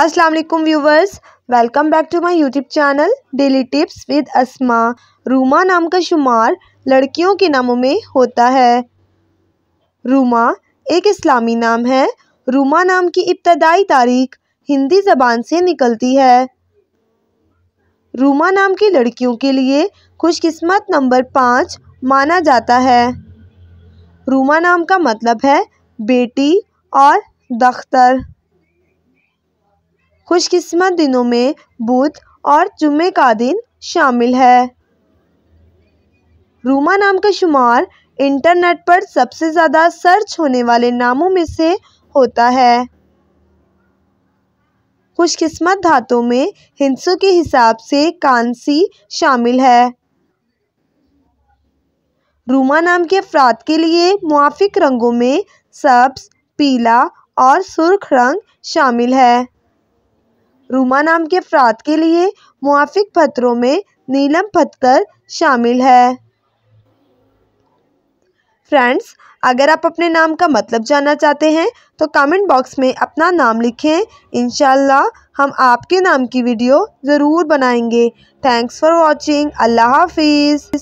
अस्सलाम वालेकुम viewers welcome back to my YouTube channel daily tips with Asma Ruma नाम का शुमार लड़कियों के नामों में होता है रूमा एक इस्लामी नाम है रूमा नाम की इब्तदाई तारीख हिंदी ज़बान से निकलती है रूमा नाम की लड़कियों के लिए खुशकिस्मत नंबर पाँच माना जाता है रूमा नाम का मतलब है बेटी और दख्तर खुशकिस्मत दिनों में बुध और जुम्मे का दिन शामिल है रूमा नाम का शुमार इंटरनेट पर सबसे ज़्यादा सर्च होने वाले नामों में से होता है खुशकिस्मत धातों में हिंसों के हिसाब से कांसी शामिल है रूमा नाम के अफराद के लिए मुआफिक रंगों में सब्ज पीला और सुर्ख रंग शामिल है रूमा नाम के अफराद के लिए मुआफिक पत्रों में नीलम पत्थर शामिल है फ्रेंड्स अगर आप अपने नाम का मतलब जानना चाहते हैं तो कमेंट बॉक्स में अपना नाम लिखें इन हम आपके नाम की वीडियो ज़रूर बनाएंगे थैंक्स फॉर वॉचिंग अल्लाह हाफिज़